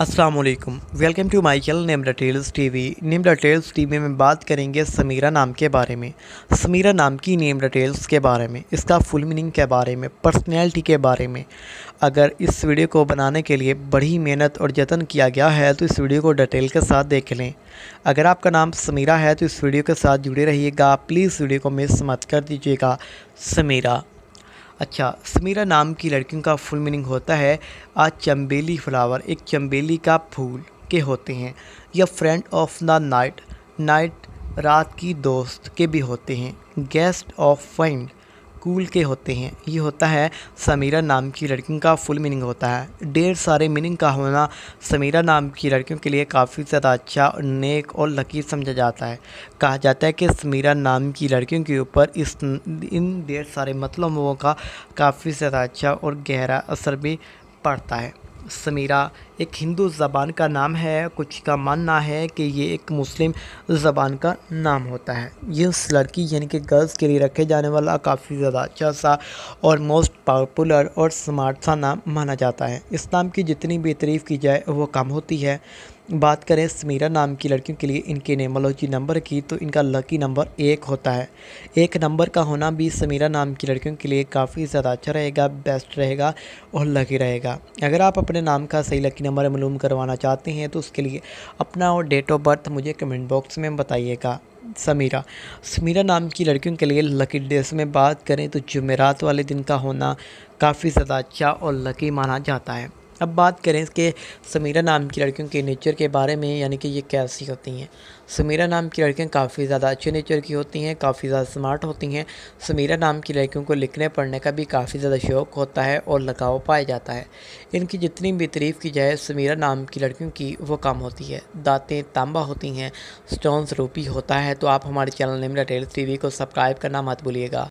Aslam welcome to my channel T tales नीम डटेल्स tales वी में बात करेंगे समीरा नाम के बारे में समीरा नाम की नेमडा टेल्स के बारे में इसका फुल मीनिंग के बारे में पर्सनैलिटी के बारे में अगर इस वीडियो को बनाने के लिए बड़ी मेहनत और जतन किया गया है तो इस वीडियो को डिटेल के साथ देख लें अगर आपका नाम समीरा है तो इस वीडियो के साथ जुड़े रहिएगा प्लीज़ वीडियो को मिस मत कर दीजिएगा समीरा अच्छा समीरा नाम की लड़कियों का फुल मीनिंग होता है आ चम्बेली फ्लावर एक चम्बेली का फूल के होते हैं या friend of the night night रात की दोस्त के भी होते हैं गेस्ट ऑफ फ्रेंड स्कूल के होते हैं ये होता है समीरा नाम की लड़कियों का फुल मीनिंग होता है ढेर सारे मीनिंग का होना समीरा नाम की लड़कियों के लिए काफ़ी ज़्यादा अच्छा नेक और लकी समझा जाता है कहा जाता है कि समीरा नाम की लड़कियों के ऊपर इस इन ढेर सारे मतलबों का काफ़ी ज़्यादा अच्छा और गहरा असर भी पड़ता है समीरा एक हिंदू ज़बान का नाम है कुछ का मानना है कि ये एक मुस्लिम ज़बान का नाम होता है ये उस लड़की यानी कि गर्ल्स के लिए रखे जाने वाला काफ़ी ज़्यादा अच्छा सा और मोस्ट पॉपुलर और स्मार्ट सा नाम माना जाता है इस नाम की जितनी भी तारीफ़ की जाए वो कम होती है बात करें समीरा नाम की लड़कियों के लिए इनके नेमोलॉजी नंबर की तो इनका लकी नंबर एक होता है एक नंबर का होना भी समीरा नाम की लड़कियों के लिए काफ़ी ज़्यादा अच्छा रहेगा बेस्ट रहेगा और लकी रहेगा अगर आप अपने नाम का सही लकी नंबर मालूम करवाना चाहते हैं तो उसके लिए अपना और डेट ऑफ बर्थ मुझे कमेंट बॉक्स में बताइएगा समीरा समीरा नाम की लड़कियों के लिए लकी डेस में बात करें तो जुमेरात वाले दिन का होना काफ़ी ज़्यादा अच्छा और लकी माना जाता है अब बात करें इसके समीरा नाम की लड़कियों के नेचर के बारे में यानी कि ये कैसी होती हैं समीरा नाम की लड़कियां काफ़ी ज़्यादा अच्छे नेचर की होती हैं काफ़ी ज़्यादा स्मार्ट होती हैं समीरा नाम की लड़कियों को लिखने पढ़ने का भी काफ़ी ज़्यादा शौक होता है और लगाव पाया जाता है इनकी जितनी भी तारीफ़ की जाए समीरा नाम की लड़कियों की वो कम होती है दाँतें तांबा होती हैं स्टोन्स रूपी होता है तो आप हमारे चैनल नेमला टेल्स टी को सब्सक्राइब करना मत भूलिएगा